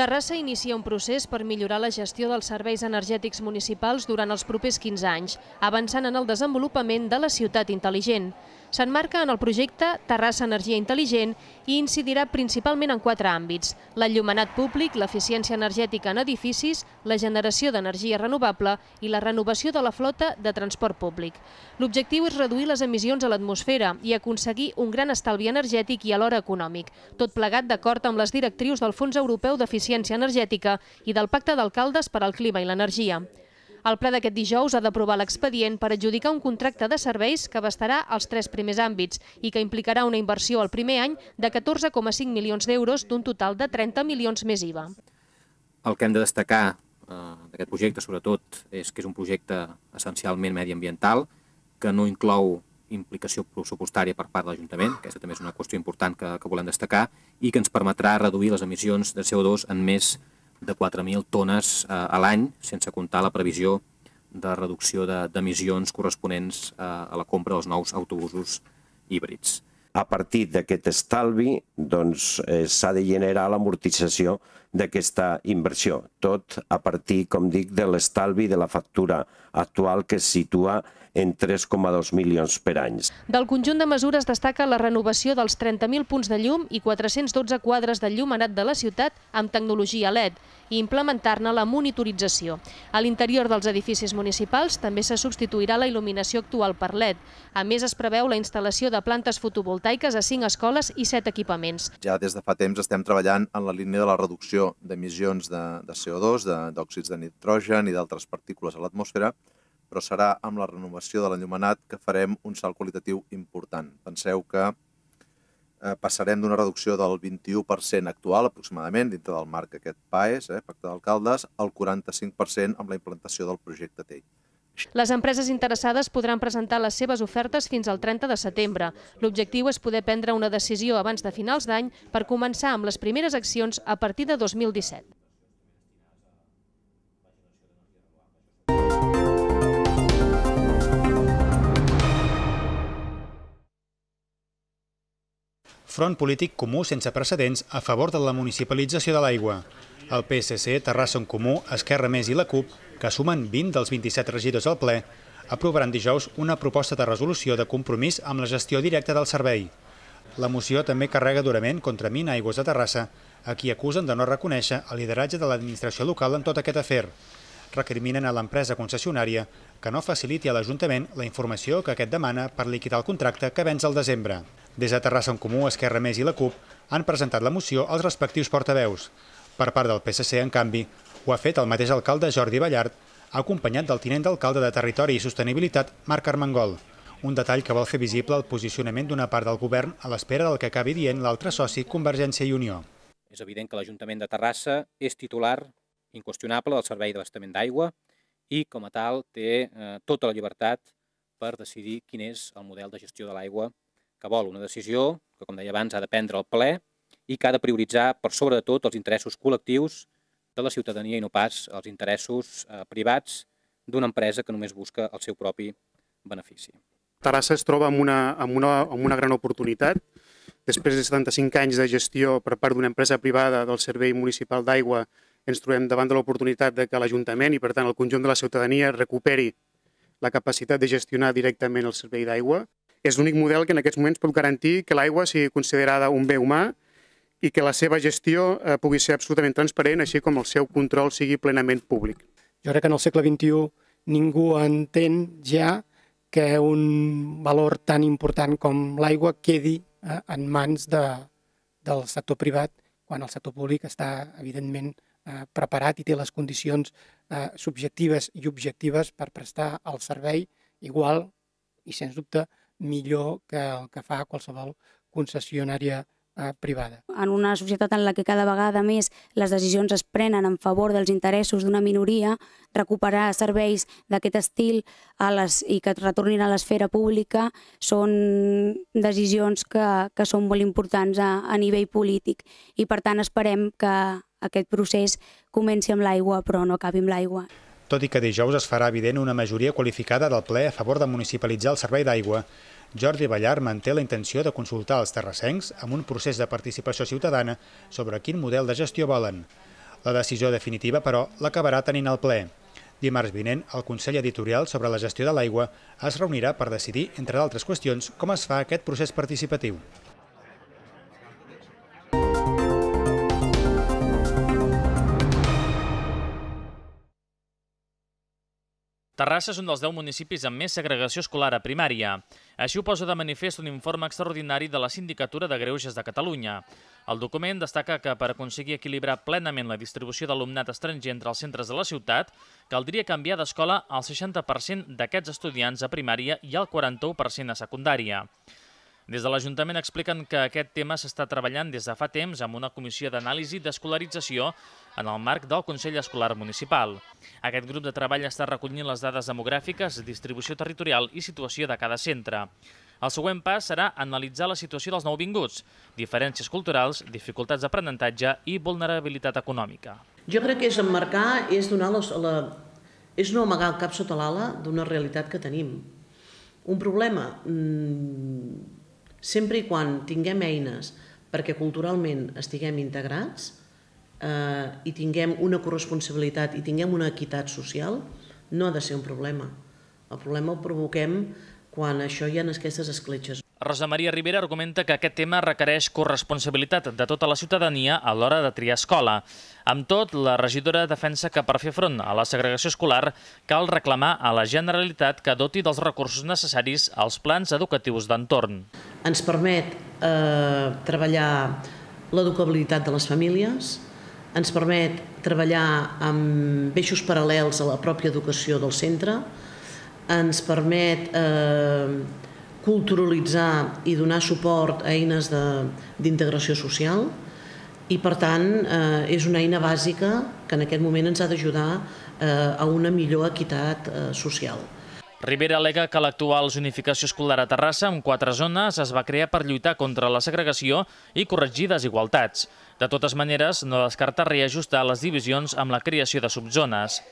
Terrassa inicia un procés per millorar la gestió dels serveis energètics municipals durant els propers 15 anys, avançant en el desenvolupament de la ciutat intel·ligent s'enmarca en el projecte Terrassa Energia Intel·ligent i incidirà principalment en quatre àmbits, l'enllumenat públic, l'eficiència energètica en edificis, la generació d'energia renovable i la renovació de la flota de transport públic. L'objectiu és reduir les emissions a l'atmosfera i aconseguir un gran estalvi energètic i alhora econòmic, tot plegat d'acord amb les directrius del Fons Europeu d'Eficiència Energètica i del Pacte d'Alcaldes per al Clima i l'Energia. El ple d'aquest dijous ha d'aprovar l'expedient per adjudicar un contracte de serveis que abastarà els tres primers àmbits i que implicarà una inversió al primer any de 14,5 milions d'euros d'un total de 30 milions més IVA. El que hem de destacar eh, d'aquest projecte, sobretot, és que és un projecte essencialment mediambiental, que no inclou implicació pressupostària per part de l'Ajuntament, aquesta també és una qüestió important que, que volem destacar, i que ens permetrà reduir les emissions de CO2 en més de 4.000 tones eh, a l'any, sense comptar la previsió de reducció d'emissions corresponents eh, a la compra dels nous autobusos híbrids. A partir d'aquest estalvi doncs, eh, s'ha doncs, de generar l'amortització d'aquesta inversió, tot a partir, com dic, de l'estalvi de la factura actual que es situa en en 3,2 milions per any. Del conjunt de mesures destaca la renovació dels 30.000 punts de llum i 412 quadres de anat de la ciutat amb tecnologia LED i implementar-ne la monitorització. A l'interior dels edificis municipals també se substituirà la il·luminació actual per LED. A més, es preveu la instal·lació de plantes fotovoltaiques a 5 escoles i 7 equipaments. Ja des de fa temps estem treballant en la línia de la reducció d'emissions de, de CO2, d'òxids de nitrogen i d'altres partícules a l'atmosfera, però serà amb la renovació de l'enllumenat que farem un salt qualitatiu important. Penseu que eh, passarem d'una reducció del 21% actual, aproximadament, dintre del marc aquest PAES, eh, Pacte d'Alcaldes, al 45% amb la implantació del projecte TEI. Les empreses interessades podran presentar les seves ofertes fins al 30 de setembre. L'objectiu és poder prendre una decisió abans de finals d'any per començar amb les primeres accions a partir de 2017. front polític comú sense precedents a favor de la municipalització de l'aigua. El PSC, Terrassa en Comú, Esquerra Més i la CUP, que sumen 20 dels 27 regidors al ple, aprovaran dijous una proposta de resolució de compromís amb la gestió directa del servei. La moció també carrega durament contra Mina Aigües de Terrassa, a qui acusen de no reconèixer el lideratge de l'administració local en tot aquest afer. Recriminen a l'empresa concessionària que no faciliti a l'Ajuntament la informació que aquest demana per liquidar el contracte que vens al desembre. Des de Terrassa en Comú, Esquerra Més i la CUP han presentat la moció als respectius portaveus. Per part del PSC, en canvi, ho ha fet el mateix alcalde Jordi Ballart, acompanyat del tinent d'alcalde de Territori i Sostenibilitat, Marc Armengol. Un detall que vol fer visible el posicionament d'una part del govern a l'espera del que acabi dient l'altre soci, Convergència i Unió. És evident que l'Ajuntament de Terrassa és titular inqüestionable del Servei d'Abastament d'Aigua i, com a tal, té eh, tota la llibertat per decidir quin és el model de gestió de l'aigua que vol una decisió que, com deia abans, ha de prendre el ple i que ha de prioritzar per sobre de tot els interessos col·lectius de la ciutadania i no pas els interessos eh, privats d'una empresa que només busca el seu propi benefici. Terrassa es troba amb una, amb una, amb una gran oportunitat. Després de 75 anys de gestió per part d'una empresa privada del Servei Municipal d'Aigua, ens trobem davant de l'oportunitat de que l'Ajuntament i, per tant, el conjunt de la ciutadania recuperi la capacitat de gestionar directament el servei d'aigua és l'únic model que en aquests moments pot garantir que l'aigua sigui considerada un bé humà i que la seva gestió eh, pugui ser absolutament transparent, així com el seu control sigui plenament públic. Jo crec que en el segle XXI ningú entén ja que un valor tan important com l'aigua quedi eh, en mans de, del sector privat, quan el sector públic està, evidentment, eh, preparat i té les condicions subjectives i objectives per prestar el servei igual i, sens dubte, millor que el que fa qualsevol concessionària eh, privada. En una societat en la que cada vegada més les decisions es prenen en favor dels interessos d'una minoria, recuperar serveis d'aquest estil a les, i que retornin a l'esfera pública són decisions que, que són molt importants a, a nivell polític i per tant esperem que aquest procés comenci amb l'aigua però no acabi amb l'aigua. Tot i que dijous es farà evident una majoria qualificada del ple a favor de municipalitzar el servei d'aigua, Jordi Ballar manté la intenció de consultar els terrassencs amb un procés de participació ciutadana sobre quin model de gestió volen. La decisió definitiva, però, l'acabarà tenint el ple. Dimarts vinent, el Consell Editorial sobre la gestió de l'aigua es reunirà per decidir, entre d'altres qüestions, com es fa aquest procés participatiu. Terrassa és un dels 10 municipis amb més segregació escolar a primària. Així ho posa de manifest un informe extraordinari de la Sindicatura de Greuges de Catalunya. El document destaca que per aconseguir equilibrar plenament la distribució d'alumnat estranger entre els centres de la ciutat, caldria canviar d'escola al 60% d'aquests estudiants a primària i al 41% a secundària. Des de l'Ajuntament expliquen que aquest tema s'està treballant des de fa temps amb una comissió d'anàlisi d'escolarització en el marc del Consell Escolar Municipal. Aquest grup de treball està recollint les dades demogràfiques, distribució territorial i situació de cada centre. El següent pas serà analitzar la situació dels nouvinguts, diferències culturals, dificultats d'aprenentatge i vulnerabilitat econòmica. Jo crec que és emmarcar, és, donar la, la, és no amagar el cap sota l'ala d'una realitat que tenim. Un problema... Mm Sempre i quan tinguem eines perquè culturalment estiguem integrats eh, i tinguem una corresponsabilitat i tinguem una equitat social, no ha de ser un problema. El problema el provoquem quan això hi ha aquestes escletxes. Rosa Maria Rivera argumenta que aquest tema requereix corresponsabilitat de tota la ciutadania a l'hora de triar escola. Amb tot, la regidora defensa que per fer front a la segregació escolar cal reclamar a la Generalitat que doti dels recursos necessaris als plans educatius d'entorn. Ens permet eh, treballar l'educabilitat de les famílies, ens permet treballar amb eixos paral·lels a la pròpia educació del centre, ens permet... Eh, culturalitzar i donar suport a eines d'integració social i, per tant, eh, és una eina bàsica que en aquest moment ens ha d'ajudar eh, a una millor equitat eh, social. Rivera alega que l'actual zonificació escolar a Terrassa, amb quatre zones, es va crear per lluitar contra la segregació i corregir desigualtats. De totes maneres, no descarta reajustar les divisions amb la creació de subzones.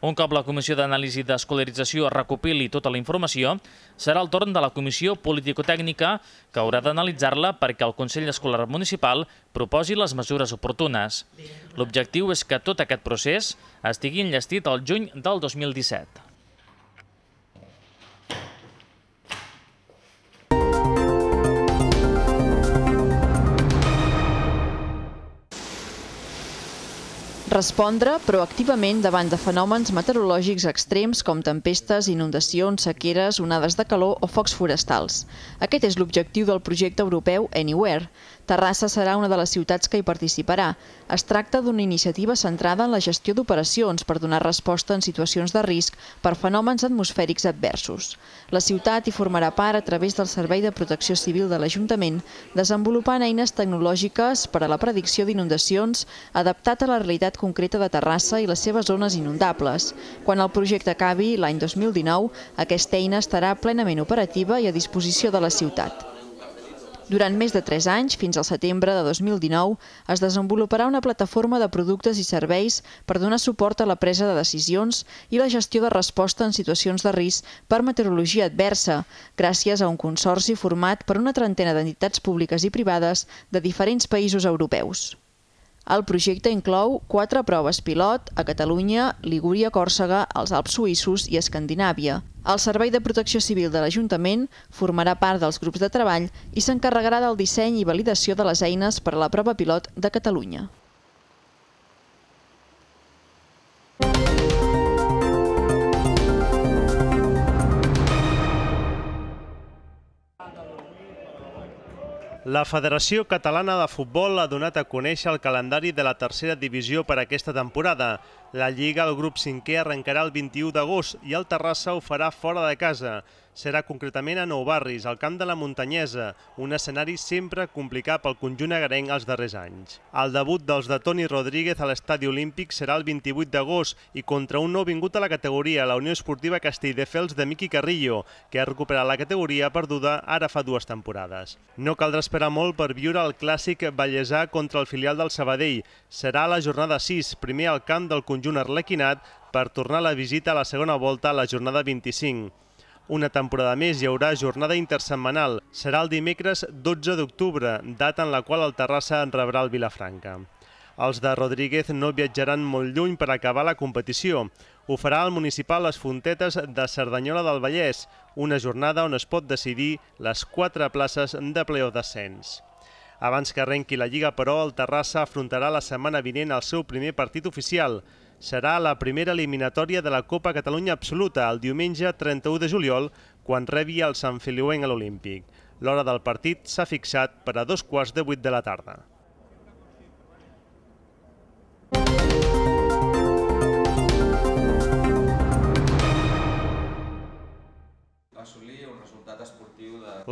Un cop la Comissió d'Anàlisi d'Escolarització recopili tota la informació, serà el torn de la Comissió politico tècnica que haurà d'analitzar-la perquè el Consell Escolar Municipal proposi les mesures oportunes. L'objectiu és que tot aquest procés estigui enllestit al juny del 2017. Respondre proactivament davant de fenòmens meteorològics extrems com tempestes, inundacions, sequeres, onades de calor o focs forestals. Aquest és l'objectiu del projecte europeu Anywhere. Terrassa serà una de les ciutats que hi participarà. Es tracta d'una iniciativa centrada en la gestió d'operacions per donar resposta en situacions de risc per fenòmens atmosfèrics adversos. La ciutat hi formarà part a través del Servei de Protecció Civil de l'Ajuntament, desenvolupant eines tecnològiques per a la predicció d'inundacions adaptat a la realitat concreta de Terrassa i les seves zones inundables. Quan el projecte acabi, l'any 2019, aquesta eina estarà plenament operativa i a disposició de la ciutat. Durant més de 3 anys, fins al setembre de 2019, es desenvoluparà una plataforma de productes i serveis per donar suport a la presa de decisions i la gestió de resposta en situacions de risc per meteorologia adversa, gràcies a un consorci format per una trentena d'entitats públiques i privades de diferents països europeus. El projecte inclou quatre proves pilot a Catalunya, Ligúria, Còrsega, els Alps suïssos i Escandinàvia. El Servei de Protecció Civil de l'Ajuntament formarà part dels grups de treball i s'encarregarà del disseny i validació de les eines per a la prova pilot de Catalunya. La Federació Catalana de Futbol ha donat a conèixer el calendari de la tercera divisió per aquesta temporada. La Lliga del grup 5è arrencarà el 21 d'agost i el Terrassa ho farà fora de casa. Serà concretament a Nou Barris, al camp de la Muntanyesa, un escenari sempre complicat pel conjunt agarenc els darrers anys. El debut dels de Toni Rodríguez a l'Estadi Olímpic serà el 28 d'agost i contra un nou vingut a la categoria, la Unió Esportiva Castelldefels de Miqui Carrillo, que ha recuperat la categoria perduda ara fa dues temporades. No caldrà esperar molt per viure el clàssic Vallèsà contra el filial del Sabadell. Serà la jornada 6, primer al camp del conjunt conjunt arlequinat per tornar a la visita a la segona volta a la jornada 25. Una temporada més hi haurà jornada intersetmanal. Serà el dimecres 12 d'octubre, data en la qual el Terrassa rebrà el Vilafranca. Els de Rodríguez no viatjaran molt lluny per acabar la competició. Ho farà el municipal Les Fontetes de Cerdanyola del Vallès, una jornada on es pot decidir les quatre places de pleo descens. Abans que arrenqui la Lliga, però, el Terrassa afrontarà la setmana vinent el seu primer partit oficial, serà la primera eliminatòria de la Copa Catalunya Absoluta el diumenge 31 de juliol, quan rebi el Sant Filiuenc a l'Olímpic. L'hora del partit s'ha fixat per a dos quarts de vuit de la tarda.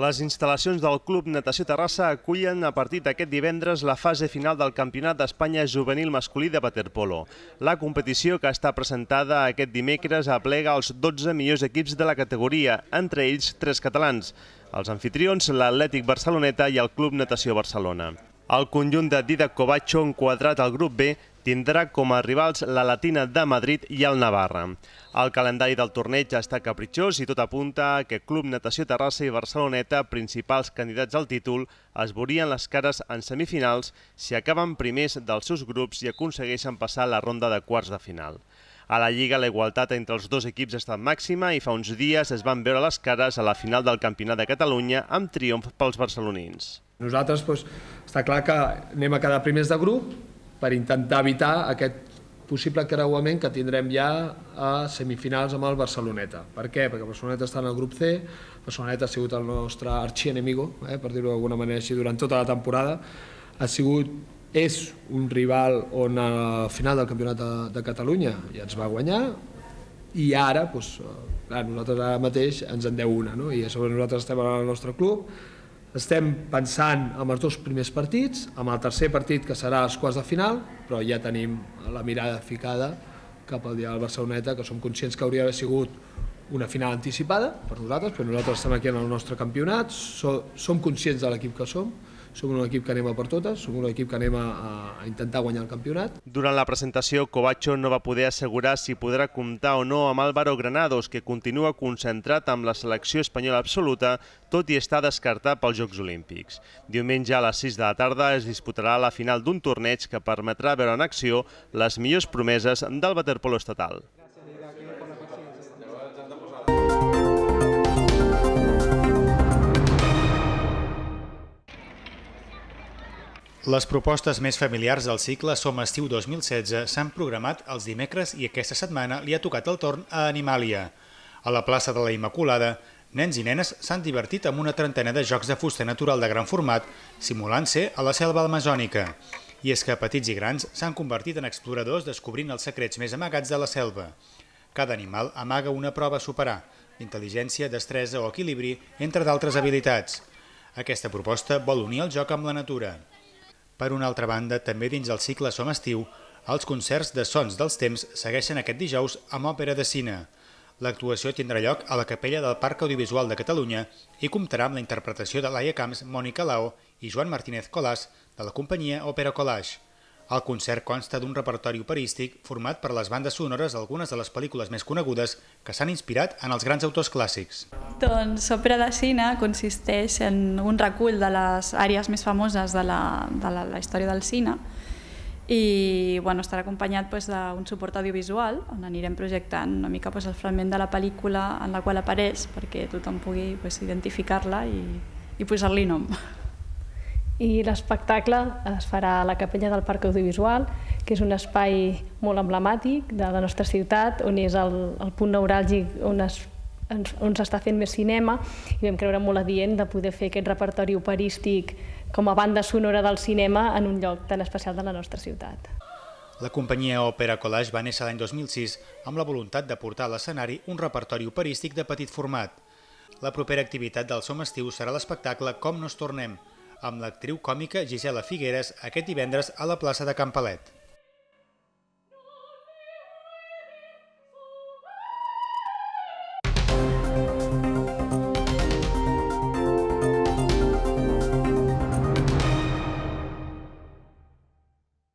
Les instal·lacions del Club Natació Terrassa acullen a partir d'aquest divendres la fase final del Campionat d'Espanya Juvenil Masculí de Waterpolo. La competició que està presentada aquest dimecres aplega els 12 millors equips de la categoria, entre ells tres catalans, els anfitrions, l'Atlètic Barceloneta i el Club Natació Barcelona. El conjunt de Didac Covacho, enquadrat al grup B, tindrà com a rivals la Latina de Madrid i el Navarra. El calendari del torneig està capritxós i tot apunta que Club Natació Terrassa i Barceloneta, principals candidats al títol, es veurien les cares en semifinals si acaben primers dels seus grups i aconsegueixen passar la ronda de quarts de final. A la Lliga, la igualtat entre els dos equips ha estat màxima i fa uns dies es van veure les cares a la final del Campionat de Catalunya amb triomf pels barcelonins. Nosaltres, doncs, està clar que anem a quedar primers de grup, per intentar evitar aquest possible creuament que tindrem ja a semifinals amb el Barceloneta. Per què? Perquè el Barceloneta està en el grup C, el Barceloneta ha sigut el nostre arxienemigo, eh, per dir-ho d'alguna manera així, durant tota la temporada. Ha sigut, és un rival on al final del Campionat de, de Catalunya ja ens va guanyar, i ara, doncs, eh, clar, nosaltres ara mateix ens en deu una, no? i a sobre nosaltres estem al nostre club, estem pensant en els dos primers partits, amb el tercer partit que serà els quarts de final, però ja tenim la mirada ficada cap al dia del Barceloneta, que som conscients que hauria d'haver sigut una final anticipada per nosaltres, però nosaltres estem aquí en el nostre campionat, som conscients de l'equip que som, som un equip que anem a per totes, som un equip que anem a, a intentar guanyar el campionat. Durant la presentació, Covacho no va poder assegurar si podrà comptar o no amb Álvaro Granados, que continua concentrat amb la selecció espanyola absoluta, tot i estar descartat pels Jocs Olímpics. Diumenge a les 6 de la tarda es disputarà la final d'un torneig que permetrà veure en acció les millors promeses del waterpolo estatal. Les propostes més familiars del cicle Som Estiu 2016 s'han programat els dimecres i aquesta setmana li ha tocat el torn a Animàlia. A la plaça de la Immaculada, nens i nenes s'han divertit amb una trentena de jocs de fusta natural de gran format, simulant ser a la selva amazònica. I és que petits i grans s'han convertit en exploradors descobrint els secrets més amagats de la selva. Cada animal amaga una prova a superar, d'intel·ligència, destresa o equilibri, entre d'altres habilitats. Aquesta proposta vol unir el joc amb la natura. Per una altra banda, també dins el cicle Som Estiu, els concerts de Sons dels Temps segueixen aquest dijous amb òpera de cine. L'actuació tindrà lloc a la capella del Parc Audiovisual de Catalunya i comptarà amb la interpretació de Laia Camps, Mònica Lao i Joan Martínez Colàs de la companyia Òpera Collage. El concert consta d'un repertori operístic format per les bandes sonores d'algunes de les pel·lícules més conegudes que s'han inspirat en els grans autors clàssics. Doncs òpera de Cine consisteix en un recull de les àrees més famoses de la, de la, la història del cine i bueno, estarà acompanyat doncs, d'un suport audiovisual on anirem projectant una mica doncs, el fragment de la pel·lícula en la qual apareix perquè tothom pugui doncs, identificar-la i, i posar-li nom. I l'espectacle es farà a la Capella del Parc Audiovisual, que és un espai molt emblemàtic de la nostra ciutat, on és el, el punt neuràlgic on es on s'està fent més cinema i vam creure molt adient de poder fer aquest repertori operístic com a banda sonora del cinema en un lloc tan especial de la nostra ciutat. La companyia Òpera Collage va néixer l'any 2006 amb la voluntat de portar a l'escenari un repertori operístic de petit format. La propera activitat del Som Estiu serà l'espectacle Com nos tornem, amb l'actriu còmica Gisela Figueres aquest divendres a la plaça de Campalet.